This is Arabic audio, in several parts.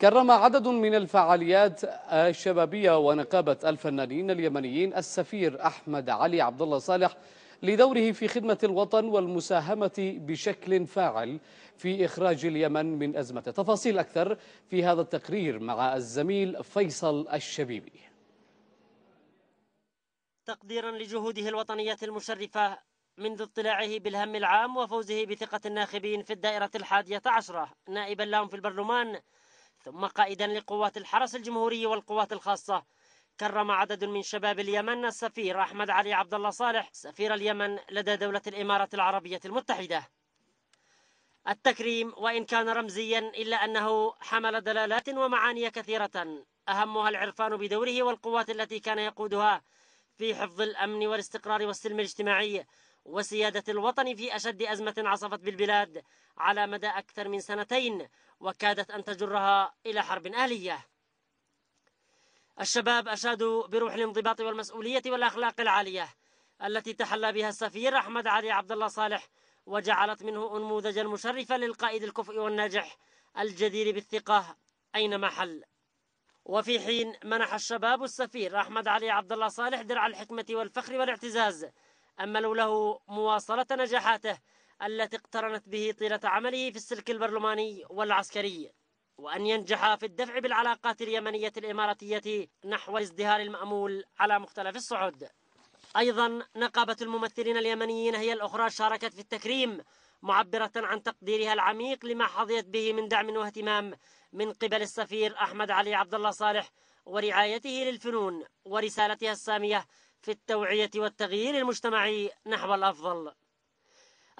كرم عدد من الفعاليات الشبابية ونقابة الفنانين اليمنيين السفير أحمد علي عبد الله صالح لدوره في خدمة الوطن والمساهمة بشكل فاعل في إخراج اليمن من أزمة تفاصيل أكثر في هذا التقرير مع الزميل فيصل الشبيبي تقديرا لجهوده الوطنية المشرفة منذ اطلاعه بالهم العام وفوزه بثقة الناخبين في الدائرة الحادية عشرة نائبا لهم في البرلمان ثم قائدا لقوات الحرس الجمهوري والقوات الخاصة كرم عدد من شباب اليمن السفير أحمد علي عبد الله صالح سفير اليمن لدى دولة الإمارات العربية المتحدة التكريم وإن كان رمزيا إلا أنه حمل دلالات ومعاني كثيرة أهمها العرفان بدوره والقوات التي كان يقودها في حفظ الأمن والاستقرار والسلم الاجتماعي وسيادة الوطن في أشد أزمة عصفت بالبلاد على مدى أكثر من سنتين وكادت أن تجرها إلى حرب أهلية الشباب أشادوا بروح الانضباط والمسؤولية والأخلاق العالية التي تحلى بها السفير أحمد علي عبد الله صالح وجعلت منه أنموذجا مشرفا للقائد الكفء والناجح الجدير بالثقة أينما حل وفي حين منح الشباب السفير أحمد علي عبد الله صالح درع الحكمة والفخر والاعتزاز أملوا له مواصلة نجاحاته التي اقترنت به طيلة عمله في السلك البرلماني والعسكري وأن ينجح في الدفع بالعلاقات اليمنية الإماراتية نحو ازدهار المأمول على مختلف الصعد أيضا نقابة الممثلين اليمنيين هي الأخرى شاركت في التكريم معبرة عن تقديرها العميق لما حظيت به من دعم واهتمام من قبل السفير أحمد علي عبد الله صالح ورعايته للفنون ورسالتها السامية في التوعية والتغيير المجتمعي نحو الأفضل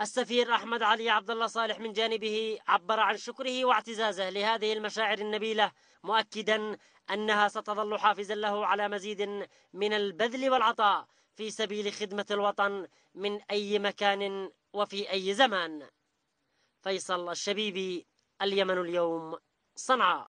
السفير أحمد علي عبد الله صالح من جانبه عبر عن شكره واعتزازه لهذه المشاعر النبيلة مؤكدا أنها ستظل حافزا له على مزيد من البذل والعطاء في سبيل خدمة الوطن من أي مكان وفي أي زمان فيصل الشبيبي اليمن اليوم صنعاء